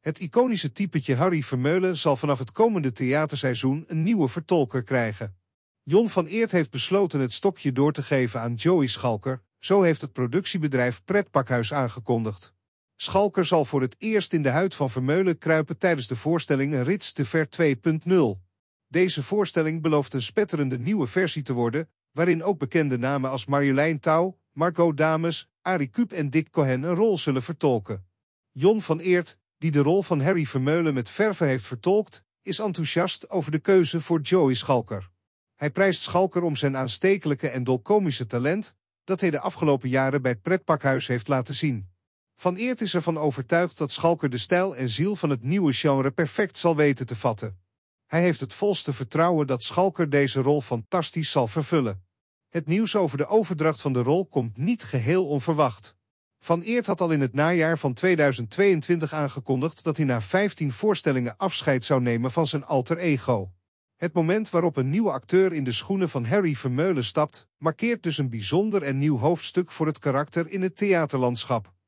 Het iconische typetje Harry Vermeulen zal vanaf het komende theaterseizoen een nieuwe vertolker krijgen. Jon van Eert heeft besloten het stokje door te geven aan Joey Schalker, zo heeft het productiebedrijf Pretpakhuis aangekondigd. Schalker zal voor het eerst in de huid van Vermeulen kruipen tijdens de voorstelling Rits te Ver 2.0. Deze voorstelling belooft een spetterende nieuwe versie te worden, waarin ook bekende namen als Marjolein Touw, Marco Dames, Ari Kuip en Dick Cohen een rol zullen vertolken. Jon van Eert, die de rol van Harry Vermeulen met verve heeft vertolkt, is enthousiast over de keuze voor Joey Schalker. Hij prijst Schalker om zijn aanstekelijke en dolkomische talent, dat hij de afgelopen jaren bij het pretpakhuis heeft laten zien. Van Eert is ervan overtuigd dat Schalker de stijl en ziel van het nieuwe genre perfect zal weten te vatten. Hij heeft het volste vertrouwen dat Schalker deze rol fantastisch zal vervullen. Het nieuws over de overdracht van de rol komt niet geheel onverwacht. Van Eert had al in het najaar van 2022 aangekondigd dat hij na 15 voorstellingen afscheid zou nemen van zijn alter ego. Het moment waarop een nieuwe acteur in de schoenen van Harry Vermeulen stapt, markeert dus een bijzonder en nieuw hoofdstuk voor het karakter in het theaterlandschap.